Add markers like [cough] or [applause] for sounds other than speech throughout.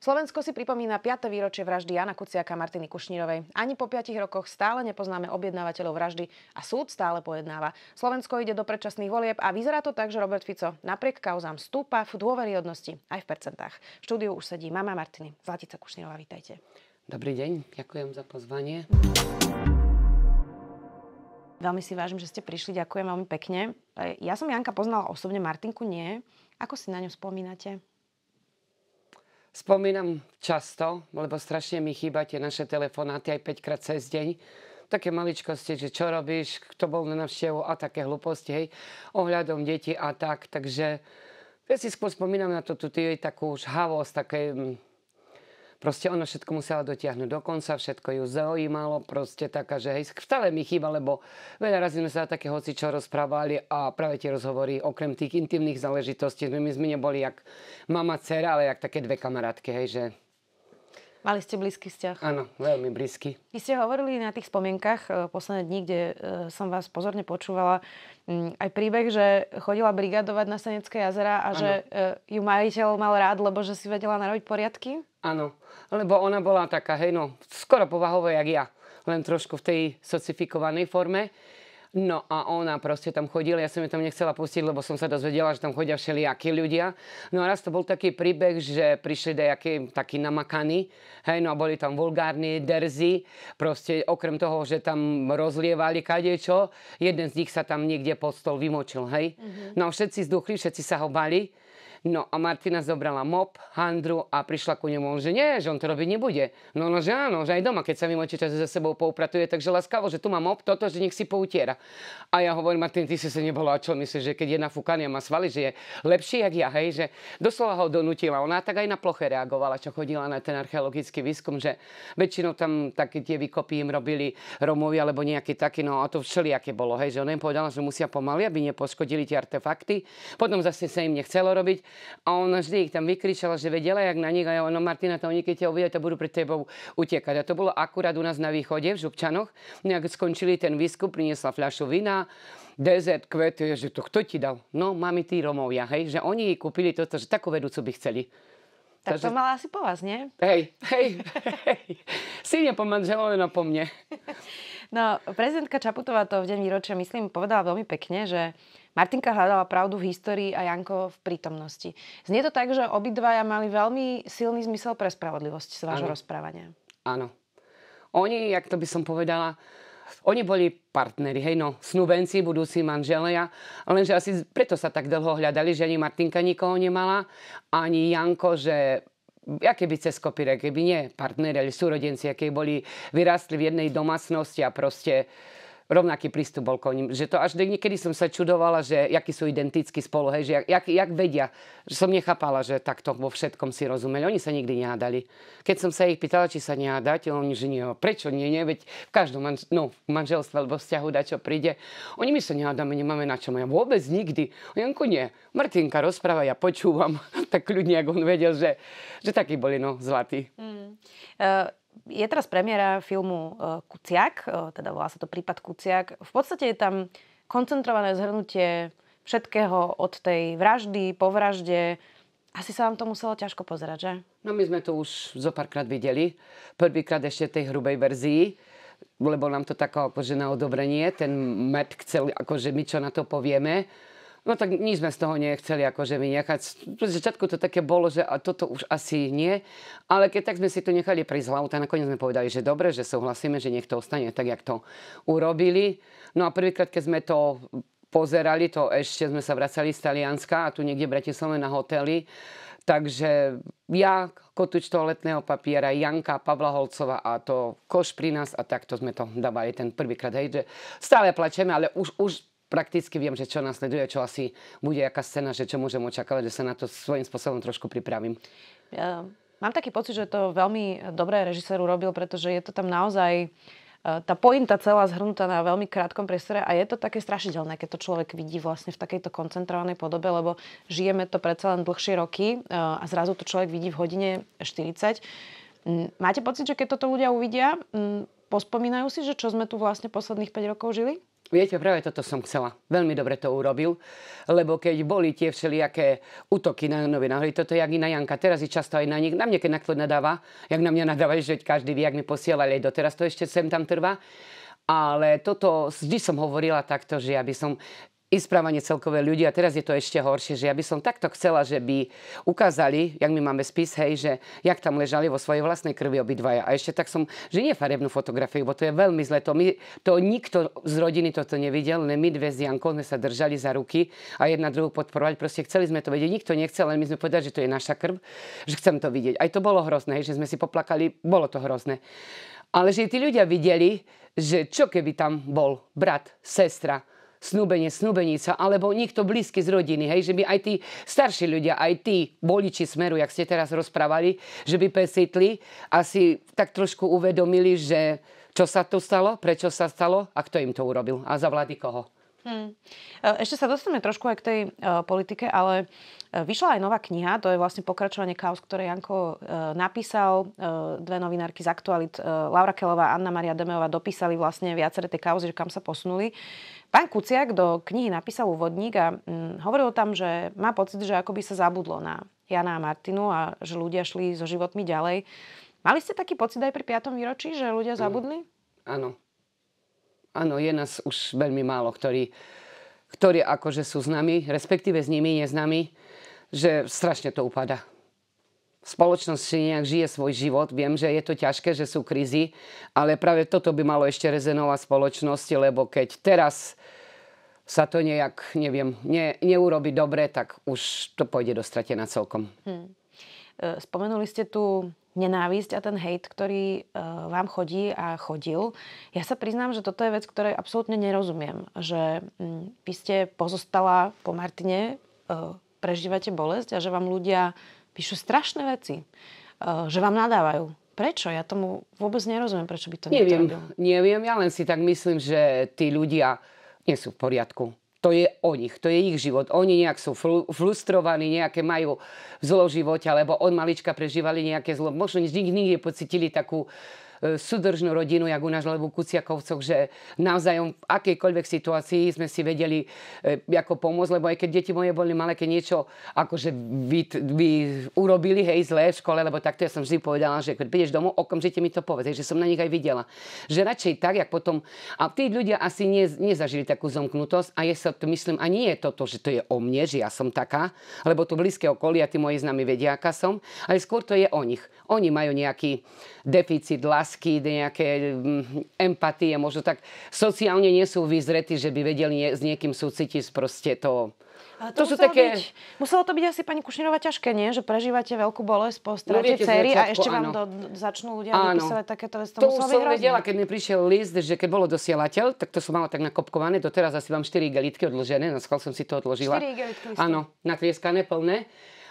Slovensko si pripomína 5. výročie vraždy Jana Kuciaka Martiny Kušnírovej. Ani po 5 rokoch stále nepoznáme objednávateľov vraždy a súd stále pojednáva. Slovensko ide do predčasných volieb a vyzerá to tak, že Robert Fico napriek kauzám stúpa v dôveryhodnosti aj v percentách. V štúdiu už sedí mama Martiny. Zlatica Kušnírova, vítajte. Dobrý deň, ďakujem za pozvanie. Veľmi si vážim, že ste prišli, ďakujem veľmi pekne. E, ja som Janka poznala osobne, Martinku nie. Ako si na ňu spomínate? Spomínam často, lebo strašne mi chýba tie naše telefonáty aj 5 krát cez deň. Také maličkosti, že čo robíš, kto bol na navštevu a také hlúposti, hej, ohľadom deti a tak. Takže ja si skôr spomínam na to, tu takú už havosť, také mm, Proste ona všetko musela dotiahnuť do konca, všetko ju zaujímalo, proste taká, že hej, stále mi chýba, lebo veľa razy sme sa také hoci čo rozprávali a práve tie rozhovory, okrem tých intimných záležitostí, my sme neboli jak mama, dcera, ale jak také dve kamarátky, hej, že Mali ste blízky vzťah? Áno, veľmi blízky. Vy ste hovorili na tých spomienkach e, posledné dní, kde e, som vás pozorne počúvala, aj príbeh, že chodila brigadovať na Senecké jazera a ano. že e, ju majiteľ mal rád, lebo že si vedela narobiť poriadky? Áno, lebo ona bola taká, hej, no, skoro povahovo jak ja, len trošku v tej socifikovanej forme. No a ona proste tam chodila, ja som ju tam nechcela pustiť, lebo som sa dozvedela, že tam chodia všelijakí ľudia. No a raz to bol taký príbeh, že prišli nejakí takí namakaní, hej, no a boli tam vulgárni, derzy, proste okrem toho, že tam rozlievali kadečo, jeden z nich sa tam niekde pod stol vymočil, hej. Mm-hmm. No všetci zduchli, všetci sa ho bali, No a Martina zobrala mop, handru a prišla ku nemu, že nie, že on to robiť nebude. No, no že áno, že aj doma, keď sa vymočí čas za sebou poupratuje, takže laskavo, že tu mám mop, toto, že nech si poutiera. A ja hovorím, Martin, ty si sa nebola, a čo myslíš, že keď je nafúkaný a má svaly, že je lepší, jak ja, hej, že doslova ho donutila. Ona tak aj na ploche reagovala, čo chodila na ten archeologický výskum, že väčšinou tam také tie vykopy im robili Romovi alebo nejaký taký, no a to všelijaké bolo, hej, že ona im povedala, že musia pomaly, aby nepoškodili tie artefakty. Potom zase sa im nechcelo robiť, a ona vždy ich tam vykričala, že vedela, jak na nich. A ja, no Martina, to oni keď ťa uvidia, to budú pred tebou utekať. A to bolo akurát u nás na východe, v Žubčanoch. No, Nejak skončili ten výskup, priniesla fľašu vina, dezert, kvety, že to kto ti dal? No, mami tí Romovia, hej, že oni jej kúpili toto, že takú vedúcu by chceli. Tak Takže... to mala asi po vás, nie? Hej, hej, hej. Si po manželovi, no po mne. [laughs] No, prezidentka Čaputová to v deň výročia, myslím, povedala veľmi pekne, že Martinka hľadala pravdu v histórii a Janko v prítomnosti. Znie to tak, že obidvaja mali veľmi silný zmysel pre spravodlivosť z vášho rozprávania. Áno. Oni, jak to by som povedala, oni boli partneri, hej, no, snúbenci, budúci manželia, lenže asi preto sa tak dlho hľadali, že ani Martinka nikoho nemala, ani Janko, že ja keby cez kopíre, keby nie partneri, ale súrodenci, aké boli, vyrástli v jednej domácnosti a proste rovnaký prístup bol koním. Že to až niekedy som sa čudovala, že jaký sú identickí spolu, hej, že jak, jak, jak vedia. Že som nechápala, že takto vo všetkom si rozumeli. Oni sa nikdy nehádali. Keď som sa ich pýtala, či sa nehádate, oni, že nie, prečo nie, nie, veď v každom manž- no, manželstve alebo vzťahu dať, čo príde. Oni my sa nehádame, nemáme na čo. Ja vôbec nikdy. Janko nie. Martinka rozpráva, ja počúvam. [laughs] tak ľudne, ak on vedel, že, že takí boli, no, zlatí. Mm. Uh, je teraz premiéra filmu e, Kuciak, e, teda volá sa to prípad Kuciak. V podstate je tam koncentrované zhrnutie všetkého od tej vraždy, po vražde. Asi sa vám to muselo ťažko pozerať, že? No my sme to už zo párkrát videli. Prvýkrát ešte tej hrubej verzii lebo nám to tako akože na odobrenie, ten med chcel, akože my čo na to povieme. No tak nič sme z toho nechceli akože V začiatku to také bolo, že a toto už asi nie. Ale keď tak sme si to nechali prísť hlavu, tak nakoniec sme povedali, že dobre, že súhlasíme, že nech to ostane tak, jak to urobili. No a prvýkrát, keď sme to pozerali, to ešte sme sa vracali z Talianska a tu niekde v Bratislave na hoteli. Takže ja, kotuč toaletného papiera, Janka Pavla Holcova a to koš pri nás a takto sme to dávali ten prvýkrát. Hej, že stále plačeme, ale už, už prakticky viem, že čo nasleduje, čo asi bude, aká scéna, že čo môžem očakávať, že sa na to svojím spôsobom trošku pripravím. Ja, mám taký pocit, že to veľmi dobré režisér urobil, pretože je to tam naozaj e, tá pointa celá zhrnutá na veľmi krátkom priestore a je to také strašidelné, keď to človek vidí vlastne v takejto koncentrovanej podobe, lebo žijeme to predsa len dlhšie roky e, a zrazu to človek vidí v hodine 40. Mm, máte pocit, že keď toto ľudia uvidia, mm, pospomínajú si, že čo sme tu vlastne posledných 5 rokov žili? Viete, práve toto som chcela. Veľmi dobre to urobil, lebo keď boli tie všelijaké útoky na novinári, toto je jak i na Janka, teraz je často aj na nich. Na mne, keď to nadáva, jak na mňa nadáva, že každý vie, jak mi posielali aj doteraz, to ešte sem tam trvá. Ale toto vždy som hovorila takto, že by som i správanie celkové ľudí. A teraz je to ešte horšie, že ja by som takto chcela, že by ukázali, jak my máme spis, hej, že jak tam ležali vo svojej vlastnej krvi obidvaja. A ešte tak som, že nie farebnú fotografiu, bo to je veľmi zle. To, my, to nikto z rodiny toto nevidel, len my dve s Jankou sme sa držali za ruky a jedna druhú podporovali. Proste chceli sme to vedieť, nikto nechcel, len my sme povedali, že to je naša krv, že chcem to vidieť. Aj to bolo hrozné, hej, že sme si poplakali, bolo to hrozné. Ale že tí ľudia videli, že čo keby tam bol brat, sestra, snúbenie, snúbenica, alebo niekto blízky z rodiny, hej, že by aj tí starší ľudia, aj tí boliči smeru, jak ste teraz rozprávali, že by pesitli, asi tak trošku uvedomili, že čo sa tu stalo, prečo sa stalo a kto im to urobil a za vlády koho. Hmm. Ešte sa dostaneme trošku aj k tej e, politike, ale e, Vyšla aj nová kniha, to je vlastne pokračovanie kaos, ktoré Janko e, napísal. E, dve novinárky z Aktualit, e, Laura Kelová a Anna Maria Demeová, dopísali vlastne viaceré tie kauzy, že kam sa posunuli. Pán Kuciak do knihy napísal úvodník a hm, hovoril tam, že má pocit, že akoby sa zabudlo na Jana a Martinu a že ľudia šli so životmi ďalej. Mali ste taký pocit aj pri 5. výročí, že ľudia mm. zabudli? Áno. Áno, je nás už veľmi málo, ktorí, ktorí akože sú s nami, respektíve s nimi, neznámi, že strašne to upada spoločnosť si nejak žije svoj život. Viem, že je to ťažké, že sú krízy, ale práve toto by malo ešte rezenovať spoločnosti, lebo keď teraz sa to nejak, neviem, ne, neurobi dobre, tak už to pôjde do stratená celkom. Hmm. Spomenuli ste tu nenávisť a ten hejt, ktorý e, vám chodí a chodil. Ja sa priznám, že toto je vec, ktorej absolútne nerozumiem. Že hm, vy ste pozostala po Martine, e, prežívate bolesť a že vám ľudia píšu strašné veci, eh, že vám nadávajú. Prečo? Ja tomu vôbec nerozumiem, prečo by to neviem, robil. Neviem, ja len si tak myslím, že tí ľudia nie sú v poriadku. To je o nich, to je ich život. Oni nejak sú frustrovaní, nejaké majú zlo v živote, alebo od malička prežívali nejaké zlo. Možno nikdy pocitili takú uh, E, súdržnú rodinu, jak u nás v Kuciakovcoch, že naozaj v akejkoľvek situácii sme si vedeli e, ako pomôcť, lebo aj keď deti moje boli malé, keď niečo akože vy, vy urobili, hej, zlé v škole, lebo takto ja som vždy povedala, že keď prídeš domov, okamžite mi to povedz, že som na nich aj videla. Že radšej tak, jak potom... A tí ľudia asi ne, nezažili takú zomknutosť a ja sa to myslím, a nie je to, to že to je o mne, že ja som taká, lebo to blízke okolia, tí moji známi vedia, aká som, ale skôr to je o nich. Oni majú nejaký deficit, las, lásky, nejaké mm, empatie, možno tak sociálne nie sú vyzretí, že by vedeli nie, s niekým súcitiť proste to. Ale to, to sú muselo také... Byť, muselo to byť asi pani Kušnirová ťažké, nie? Že prežívate veľkú bolesť po no, strate no, cery a ešte vám áno. do, začnú ľudia áno. vypísať takéto veci. To, to už som hrozné. vedela, keď mi prišiel list, že keď bolo dosielateľ, tak to som mala tak nakopkované. Doteraz asi mám 4 igelitky odložené, na som si to odložila. 4 igelitky. Áno, nakrieskané plné.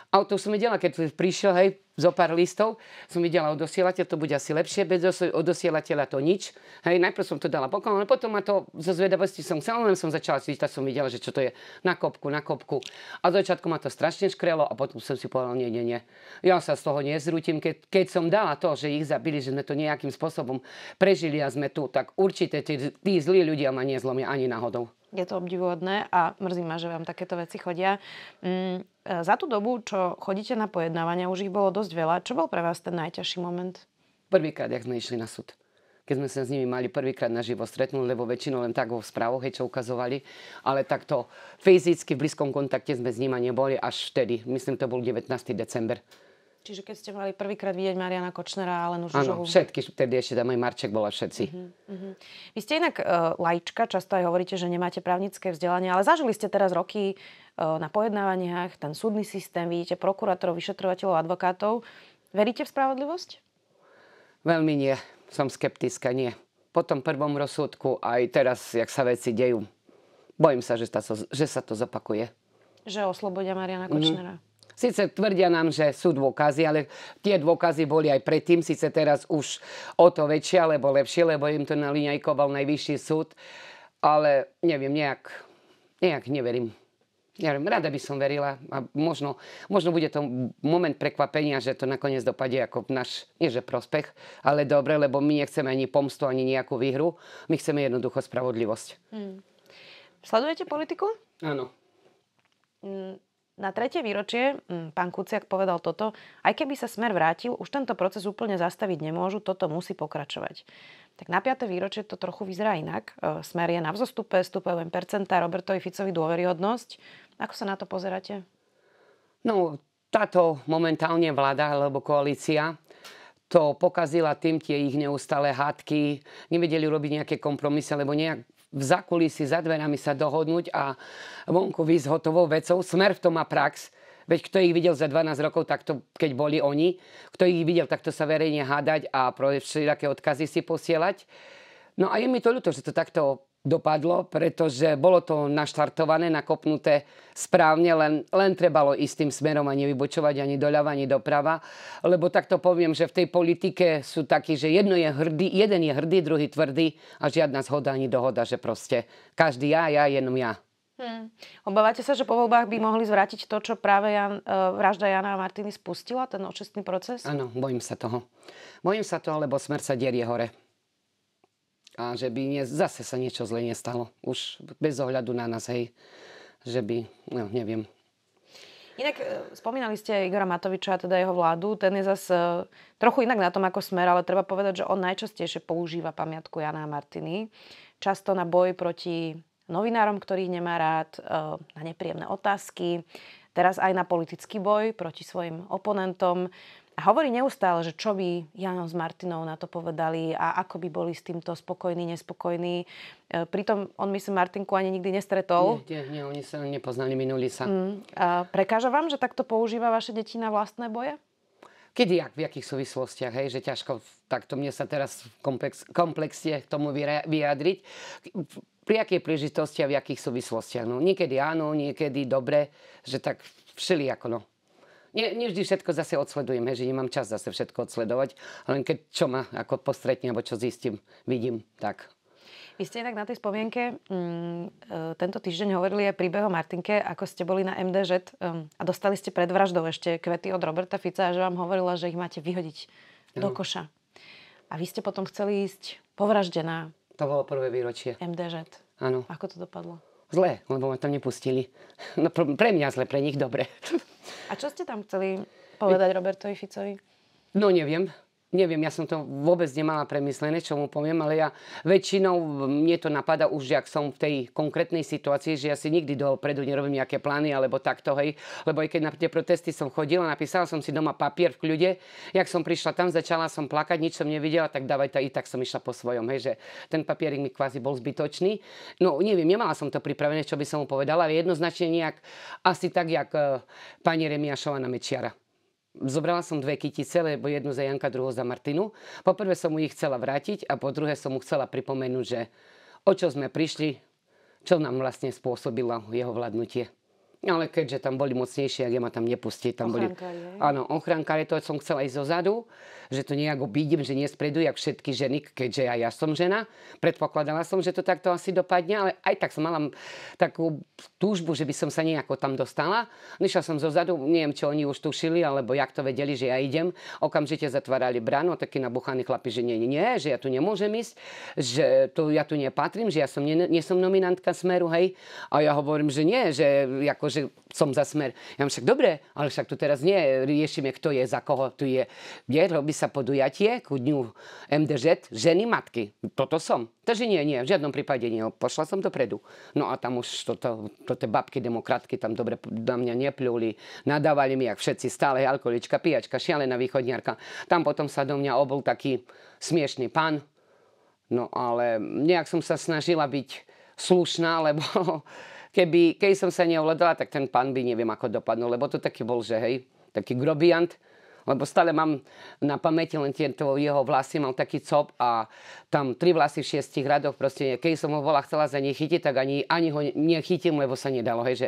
A to som videla, keď prišiel, hej, zo pár listov, som videla odosielateľ, to bude asi lepšie, bez odosielateľa to nič. Hej, najprv som to dala pokon, ale potom ma to zo zvedavosti som chcela, len som začala čítať, som videla, že čo to je na kopku, na kopku. A z začiatku ma to strašne škrelo a potom som si povedala, nie, nie, nie, ja sa z toho nezrútim, keď, keď som dala to, že ich zabili, že sme to nejakým spôsobom prežili a sme tu, tak určite tí, tí zlí ľudia ma nezlomia ani náhodou. Je to obdivuhodné a mrzí ma, že vám takéto veci chodia. Mm E, za tú dobu, čo chodíte na pojednávania, už ich bolo dosť veľa. Čo bol pre vás ten najťažší moment? Prvýkrát, ak sme išli na súd keď sme sa s nimi mali prvýkrát na živo stretnúť, lebo väčšinou len tak vo správoch, čo ukazovali, ale takto fyzicky v blízkom kontakte sme s nimi neboli až vtedy. Myslím, to bol 19. december. Čiže keď ste mali prvýkrát vidieť Mariana Kočnera a Alenu Žužovu. Áno, všetky, vtedy ešte tam aj Marček bola všetci. Uh-huh, uh-huh. Vy ste inak uh, e, lajčka, často aj hovoríte, že nemáte právnické vzdelanie, ale zažili ste teraz roky E, na pojednávaniach, ten súdny systém, vidíte prokurátorov, vyšetrovateľov, advokátov. Veríte v spravodlivosť? Veľmi nie. Som skeptická, nie. Po tom prvom rozsudku aj teraz, jak sa veci dejú, bojím sa, že, tá, že sa to zapakuje. Že oslobodia Mariana mhm. Kočnera. Mm. Sice tvrdia nám, že sú dôkazy, ale tie dôkazy boli aj predtým, síce teraz už o to väčšie alebo lepšie, lebo im to naliňajkoval najvyšší súd. Ale neviem, nejak, nejak neverím ja viem, rada by som verila a možno, možno bude to moment prekvapenia, že to nakoniec dopadne ako náš, nie že prospech, ale dobre, lebo my nechceme ani pomstu, ani nejakú výhru. My chceme jednoducho spravodlivosť. Hmm. Sledujete politiku? Áno. Hmm. Na tretie výročie mm, pán Kuciak povedal toto, aj keby sa smer vrátil, už tento proces úplne zastaviť nemôžu, toto musí pokračovať. Tak na 5. výročie to trochu vyzerá inak. E, smer je na vzostupe, len percentá Robertovi Ficovi dôveryhodnosť. Ako sa na to pozeráte? No, táto momentálne vláda alebo koalícia to pokazila tým tie ich neustále hádky, nevedeli robiť nejaké kompromisy, lebo nejak v zakulisi za dverami sa dohodnúť a vonku vysť hotovou vecou. Smer v tom má prax. Veď kto ich videl za 12 rokov, tak to, keď boli oni, kto ich videl, takto sa verejne hádať a také odkazy si posielať. No a je mi to ľúto, že to takto dopadlo, pretože bolo to naštartované, nakopnuté správne, len, len trebalo ísť tým smerom a nevybočovať ani doľava, ani doprava. Lebo takto poviem, že v tej politike sú takí, že jedno je hrdý, jeden je hrdý, druhý tvrdý a žiadna zhoda ani dohoda, že proste každý ja, ja, jenom ja. Hmm. Obávate sa, že po voľbách by mohli zvrátiť to, čo práve Jan, e, vražda Jana a Martiny spustila, ten očistný proces? Áno, bojím sa toho. Bojím sa toho, lebo smer sa derie hore a že by nie, zase sa niečo zle nestalo. Už bez ohľadu na nás, hej, že by, no neviem. Inak e, spomínali ste Igora Matoviča a teda jeho vládu. Ten je zase trochu inak na tom ako Smer, ale treba povedať, že on najčastejšie používa pamiatku Jana a Martiny. Často na boj proti novinárom, ktorých nemá rád, e, na nepríjemné otázky, teraz aj na politický boj proti svojim oponentom. A hovorí neustále, že čo by Jano s Martinou na to povedali a ako by boli s týmto spokojní, nespokojní. E, pritom on myslím Martinku ani nikdy nestretol. Nie, nie, nie oni sa nepoznali, minuli sa. Mm. A prekáža vám, že takto používa vaše deti na vlastné boje? Kedy, jak, v jakých súvislostiach, hej, že ťažko takto mne sa teraz v komplex, komplexne k tomu vyjadriť. Pri akej príležitosti a v jakých súvislostiach? No, niekedy áno, niekedy dobre, že tak ako no. Nie, nie vždy všetko zase odsledujem, he, že nemám čas zase všetko odsledovať, len keď čo ma ako postretne, alebo čo zistím, vidím, tak vy ste inak na tej spomienke mm, e, tento týždeň hovorili aj príbeh o Martinke, ako ste boli na MDŽ um, e, a dostali ste pred vraždou ešte kvety od Roberta Fica a že vám hovorila, že ich máte vyhodiť no. do koša. A vy ste potom chceli ísť po vražde na... To bolo prvé výročie. MDŽ. Áno. Ako to dopadlo? Zle, lebo ma tam nepustili. [laughs] No pre mňa zle, pre nich dobre. A čo ste tam chceli povedať Robertovi Ficovi? No neviem neviem, ja som to vôbec nemala premyslené, čo mu poviem, ale ja väčšinou mne to napadá už, ak som v tej konkrétnej situácii, že ja si nikdy dopredu nerobím nejaké plány alebo takto, hej. Lebo aj keď na tie protesty som chodila, napísala som si doma papier v kľude, jak som prišla tam, začala som plakať, nič som nevidela, tak dávaj, to i tak som išla po svojom, hej, že ten papierik mi kvázi bol zbytočný. No neviem, nemala som to pripravené, čo by som mu povedala, ale jednoznačne nejak asi tak, jak eh, pani Remiašová na Mečiara zobrala som dve kytice, lebo jednu za Janka, druhú za Martinu. Poprvé som mu ich chcela vrátiť a po druhé som mu chcela pripomenúť, že o čo sme prišli, čo nám vlastne spôsobilo jeho vládnutie. Ale keďže tam boli mocnejšie, ak ja ma tam nepustí, tam ochránka, boli... Áno, ochrankári, to som chcela ísť zo zadu že to nejak obídem, že nespredu, jak všetky ženy, keďže aj ja som žena. Predpokladala som, že to takto asi dopadne, ale aj tak som mala takú túžbu, že by som sa nejako tam dostala. Nešla som zo zadu, neviem, čo oni už tušili, alebo jak to vedeli, že ja idem. Okamžite zatvárali bránu, taký nabuchaný chlapi, že nie, nie, že ja tu nemôžem ísť, že tu, ja tu nepatrím, že ja som, nie, nie som nominantka Smeru, hej. A ja hovorím, že nie, že akože som za Smer. Ja však dobre, ale však tu teraz nie riešime, kto je, za koho tu je. Nie, robí sa podujatie ku dňu MDŽ ženy matky. Toto som. Takže nie, nie, v žiadnom prípade nie. Pošla som dopredu. No a tam už toto, to, to, babky demokratky tam dobre na mňa nepluli. Nadávali mi, jak všetci stále, alkoholička, pijačka, šialená východniarka. Tam potom sa do mňa obol taký smiešný pán. No ale nejak som sa snažila byť slušná, [laughs] lebo keby, keď som sa neovládala, tak ten pán by neviem, ako dopadnul, lebo to taký bol, že hej, taký grobiant, lebo stále mám na pamäti len tieto jeho vlasy, mal taký cop a tam tri vlasy v šiestich radoch, proste keď som ho bola chcela za ne chytiť, tak ani, ani ho nechytím, lebo sa nedalo, hej, že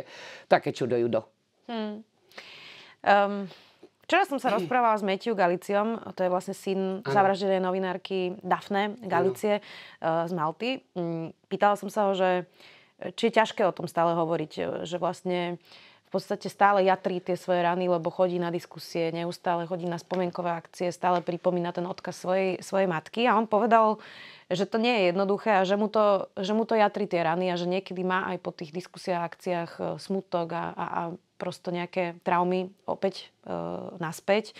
také čudo judo. Hmm. Um, včera som sa [clears throat] rozprávala s Matthew Galiciom, to je vlastne syn ano. zavraždenej novinárky Dafne Galicie ano. Eh, z Malty. Mm, pýtala som sa ho, že či je ťažké o tom stále hovoriť, eh, že vlastne uh, v podstate stále jatrí tie svoje rany, lebo chodí na diskusie, neustále chodí na spomienkové akcie, stále pripomína ten odkaz svojej, svojej matky a on povedal, že to nie je jednoduché a že mu, to, že mu to jatrí tie rany a že niekedy má aj po tých diskusiách a akciách e, smutok a, a, a prosto nejaké traumy opäť e, naspäť.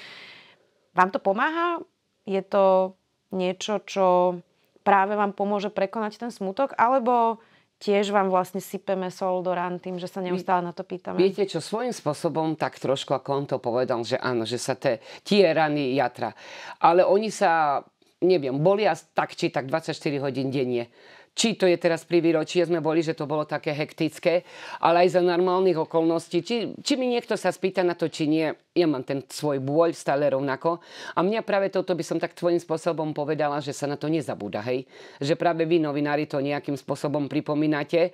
Vám to pomáha? Je to niečo, čo práve vám pomôže prekonať ten smutok? Alebo tiež vám vlastne sypeme sol do rán tým, že sa neustále na to pýtame. Viete čo, svojím spôsobom tak trošku, ako on to povedal, že áno, že sa te, tie rany jatra. Ale oni sa, neviem, bolia tak či tak 24 hodín denne či to je teraz pri výročí, sme boli, že to bolo také hektické, ale aj za normálnych okolností. Či, či mi niekto sa spýta na to, či nie, ja mám ten svoj bôľ stále rovnako. A mňa práve toto by som tak tvojim spôsobom povedala, že sa na to nezabúda, hej. Že práve vy, novinári, to nejakým spôsobom pripomínate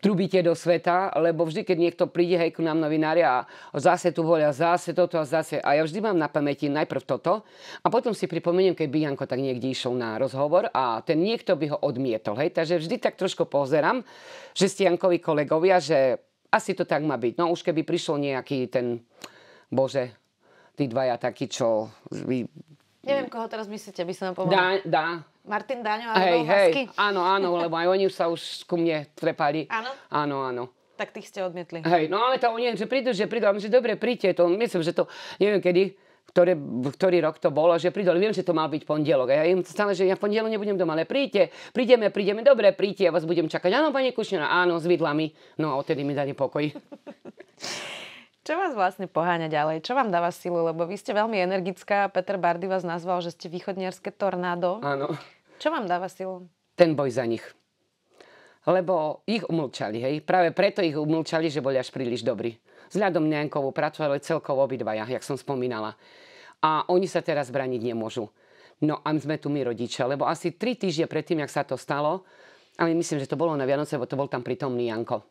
trubíte do sveta, lebo vždy, keď niekto príde, hej, ku nám novinári a zase tu volia, zase toto a zase. A ja vždy mám na pamäti najprv toto a potom si pripomeniem, keď by Janko tak niekde išiel na rozhovor a ten niekto by ho odmietol. Hej. Takže vždy tak trošku pozerám, že ste Jankovi kolegovia, že asi to tak má byť. No už keby prišiel nejaký ten, bože, tí dvaja takí, čo... Neviem, koho teraz myslíte, by som vám pomohla. Dá, dá, Martin Daňo a hej, hej, Áno, áno, lebo aj oni sa už ku mne trepali. Áno? Áno, áno. Tak tých ste odmietli. Hej, no ale to oni, že prídu, že prídu, že dobre, príďte, to myslím, že to, neviem kedy, ktoré, ktorý rok to bolo, že prídu, ale viem, že to mal byť pondelok. A ja im stále, že ja v pondelok nebudem doma, ale príďte, prídeme, prídeme, dobre, príďte, ja vás budem čakať. Áno, pani Kušina, áno, s vidlami. No a odtedy mi dali pokoj. [laughs] Čo vás vlastne poháňa ďalej? Čo vám dáva silu? Lebo vy ste veľmi energická. Peter Bardy vás nazval, že ste východniarské tornádo. Áno. Čo vám dáva silu? Ten boj za nich. Lebo ich umlčali, hej. Práve preto ich umlčali, že boli až príliš dobrí. Vzhľadom nejakovú prácu, ale celkovo obidvaja, jak som spomínala. A oni sa teraz braniť nemôžu. No a sme tu my rodičia, lebo asi tri týždne predtým, jak sa to stalo, ale myslím, že to bolo na Vianoce, lebo to bol tam pritomný Janko.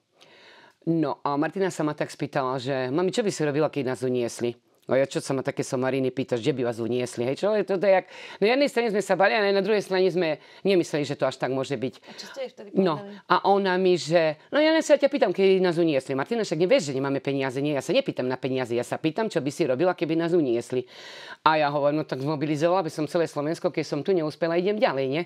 No a Martina sa ma tak spýtala, že mami, čo by si robila, keď nás uniesli? No ja čo sa ma také somariny pýtaš, kde by vás uniesli? Hej, čo to, to je jak... No na jednej strane sme sa bali, ale na druhej strane sme nemysleli, že to až tak môže byť. A čo ste jej vtedy no, povedali? No a ona mi, že... No ja sa ťa pýtam, keby nás uniesli. Martina, však nevieš, že nemáme peniaze. Nie, ja sa nepýtam na peniaze, ja sa pýtam, čo by si robila, keby nás uniesli. A ja hovorím, no tak zmobilizovala by som celé Slovensko, keď som tu neúspela, idem ďalej, nie?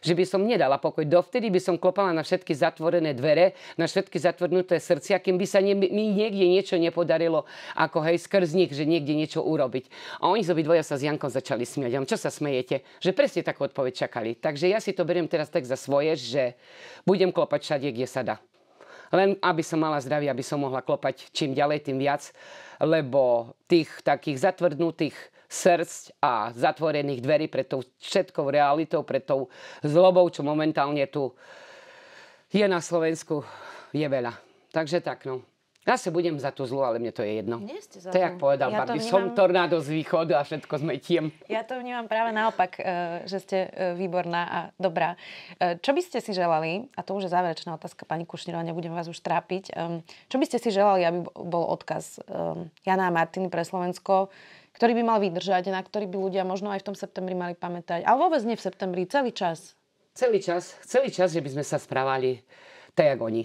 že by som nedala pokoj. Dovtedy by som klopala na všetky zatvorené dvere, na všetky zatvornuté srdcia, kým by sa ne, mi niekde niečo nepodarilo, ako hej, skrz nich, že niekde niečo urobiť. A oni z obidvoja sa s Jankom začali smiať. čo sa smejete? Že presne takú odpoveď čakali. Takže ja si to beriem teraz tak za svoje, že budem klopať všade, kde sa dá. Len aby som mala zdravie, aby som mohla klopať čím ďalej, tým viac, lebo tých takých zatvrdnutých srdc a zatvorených dverí pred tou všetkou realitou, pred tou zlobou, čo momentálne tu je na Slovensku, je veľa. Takže tak, no. Ja sa budem za tú zlu, ale mne to je jedno. Nie ste za to je, povedal ja Barbie, vnímam... som tornádo z východu a všetko zmetiem. Ja to vnímam práve naopak, eh, že ste eh, výborná a dobrá. Eh, čo by ste si želali, a to už je záverečná otázka, pani Kušnirová, nebudem vás už trápiť, čo by ste si želali, aby bol odkaz Jana a Martiny pre Slovensko, ktorý by mal vydržať, na ktorý by ľudia možno aj v tom septembri mali pamätať. Ale vôbec nie v septembri, celý čas. Celý čas, celý čas, že by sme sa správali tak, jak oni.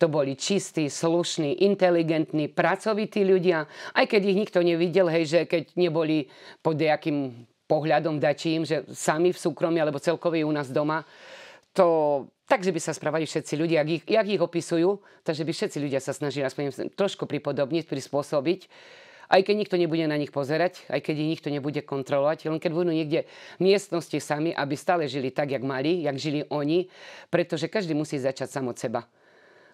To boli čistí, slušní, inteligentní, pracovití ľudia. Aj keď ich nikto nevidel, hej, že keď neboli pod nejakým pohľadom dačím, že sami v súkromí alebo celkový u nás doma, to takže by sa správali všetci ľudia, jak ich, jak ich opisujú, takže by všetci ľudia sa snažili aspoň trošku pripodobniť, prispôsobiť aj keď nikto nebude na nich pozerať, aj keď ich nikto nebude kontrolovať, len keď budú niekde v miestnosti sami, aby stále žili tak, jak mali, jak žili oni, pretože každý musí začať sam od seba.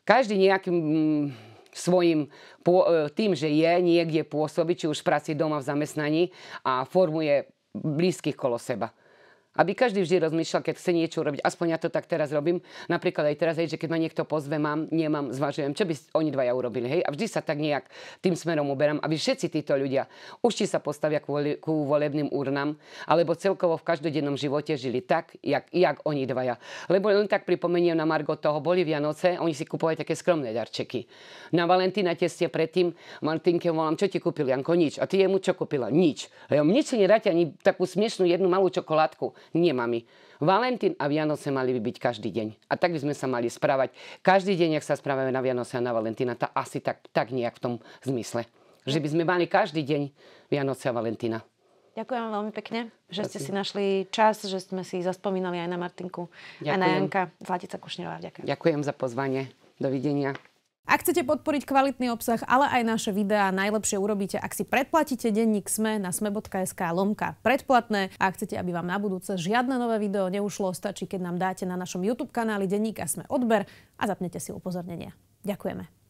Každý nejakým mm, svojim, e, tým, že je niekde pôsobiť, či už v práci doma, v zamestnaní a formuje blízkych kolo seba. Aby každý vždy rozmýšľal, keď chce niečo robiť. Aspoň ja to tak teraz robím. Napríklad aj teraz, hej, že keď ma niekto pozve, mám, nemám, zvažujem, čo by oni dvaja urobili. Hej? A vždy sa tak nejak tým smerom uberám, aby všetci títo ľudia už či sa postavia ku, voli, ku volebným urnám, alebo celkovo v každodennom živote žili tak, jak, jak oni dvaja. Lebo len tak pripomeniem na Margo toho, boli Vianoce, oni si kupovali také skromné darčeky. Na Valentína ste predtým Martinke volám, čo ti kúpil Janko? Nič. A ty jemu čo kúpila? Nič. A ja, mne si nedáte ani takú smiešnú jednu malú čokoládku nie mami. Valentín a Vianoce mali by byť každý deň. A tak by sme sa mali správať. Každý deň, ak sa správame na Vianoce a na Valentína, tá asi tak, tak nejak v tom zmysle. Že by sme mali každý deň Vianoce a Valentína. Ďakujem veľmi pekne, že ste si našli čas, že sme si zaspomínali aj na Martinku ďakujem. a na Janka. Zlatica Kušnirová, ďakujem. Ďakujem za pozvanie. Dovidenia. Ak chcete podporiť kvalitný obsah, ale aj naše videá, najlepšie urobíte, ak si predplatíte denník SME na sme.sk lomka predplatné a ak chcete, aby vám na budúce žiadne nové video neušlo, stačí, keď nám dáte na našom YouTube kanáli denníka SME odber a zapnete si upozornenia. Ďakujeme.